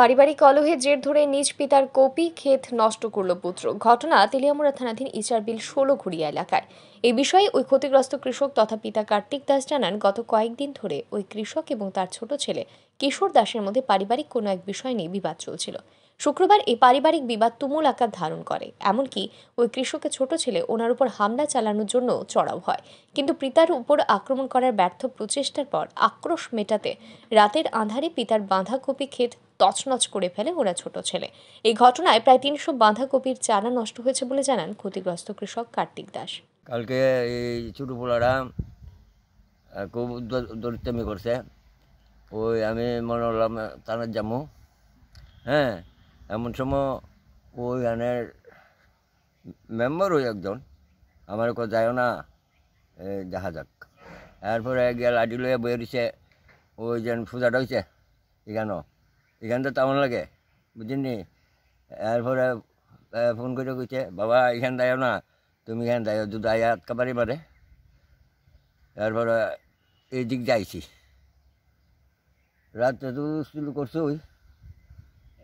পারিবারিক কলহের জের ধরে নিজ পিতার কপি ক্ষেত নষ্ট করল পুত্র ঘটনা তেলিয়ামুড়া থানাধীন ইচারবিল ষোলঘুরিয়া এলাকায় এই বিষয়ে ওই ক্ষতিগ্রস্ত কৃষক তথা পিতা কার্তিক দাস জানান গত কয়েকদিন ধরে ওই কৃষক এবং তার ছোট ছেলে কিশোর দাসের মধ্যে পারিবারিক কোনো এক বিষয় নিয়ে বিবাদ চলছিল শুক্রবার এই পারিবারিক বিবাদ তুমুল আকার ধারণ করে এমনকি ওই কৃষকের ছোট ছেলে ওনার উপর হামলা চালানোর জন্য চড়াও হয় কিন্তু পিতার উপর আক্রমণ করার ব্যর্থ প্রচেষ্টার পর আক্রোশ মেটাতে রাতের আঁধারে পিতার বাঁধাকপি ক্ষেত তছনছ করে ফেলে ওরা ছোট ছেলে এই ঘটনায় প্রায় তিনশো বাঁধাকপির চারা নষ্ট হয়েছে বলে জানান ক্ষতিগ্রস্ত কৃষক কার্তিক দাস কালকে এই ছোটোপোলারা খুব দরিদ্রমি করছে ওই আমি মনে হলাম তারা যাবো হ্যাঁ এমন সময় ওই গানের মেম্বার ওই একজন আমার কথা যায় না দেখা যাক এরপরে গিয়ে লাডি লইয়া বয়ে দিছে ওই যেন পূজাটা হয়েছে এখানেও এখানটা তেমন লাগে বুঝিনি এরপরে ফোন করে কইছে বাবা এখান দায় না তুমি এখান দায় দু দায় আটকে পারি মারে এরপরে এই দিক যাইছি রাত তো শুরু করছো ওই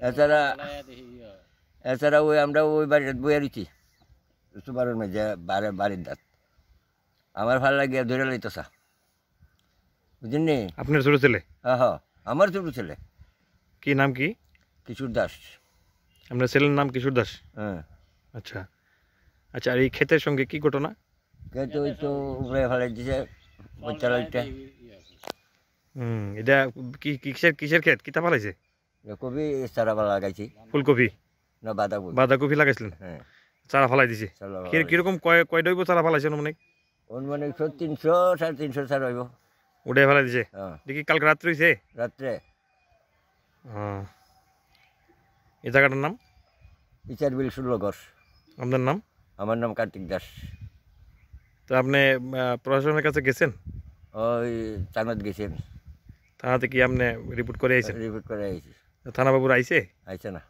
এছাড়া এছাড়া ওই আমরা ওই বাড়িটা বইয়া রয়েছি সুপারের যে বাড়ি বাড়ির দাঁত আমার ভালো লাগিয়া ধরে লাইতেছা বুঝলেন আপনার ছোট ছেলে হ্যাঁ আমার ছোট ছেলে কি নাম কি কিশোর দাস আপনার ছেলের নাম কিশোর দাস হ্যাঁ আচ্ছা আচ্ছা আর এই ক্ষেতের সঙ্গে কি ঘটনা ক্ষেত ওই তো উপরে ফেলে দিছে হুম এটা কি কিসের কিসের ক্ষেত কিতা ফেলাইছে কপি চারা চারাবা লাগাইছি ফুলকপি না বাঁধাকপি বাঁধাকপি লাগাইছিলেন হ্যাঁ চারা ফালাই দিছি কিরকম কয় কয় ডইব চারা ফালাইছেন মানে অনেক তিনশো সাড়ে তিনশো চারা হইব উঠে ফেলা দিছে দেখি কালকে রাত্রে হয়েছে রাত্রে হ্যাঁ এই জায়গাটার নাম বিচার বিল ষোলগড় আপনার নাম আমার নাম কার্তিক দাস তো আপনি প্রশাসনের কাছে গেছেন ওই থানাত গেছেন তাহাতে কি আপনি রিপোর্ট করে আইছেন রিপোর্ট করে আইছি থানাবাবুর আইছে আইছে না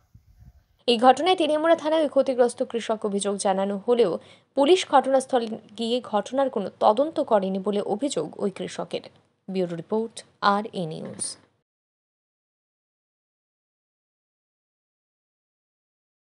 এই ঘটনায় তিনিমুরা থানায় ক্ষতিগ্রস্ত কৃষক অভিযোগ জানানো হলেও পুলিশ ঘটনাস্থলে গিয়ে ঘটনার কোনো তদন্ত করেনি বলে অভিযোগ ওই কৃষকের ব্যুরো রিপোর্ট আর এ নিউজ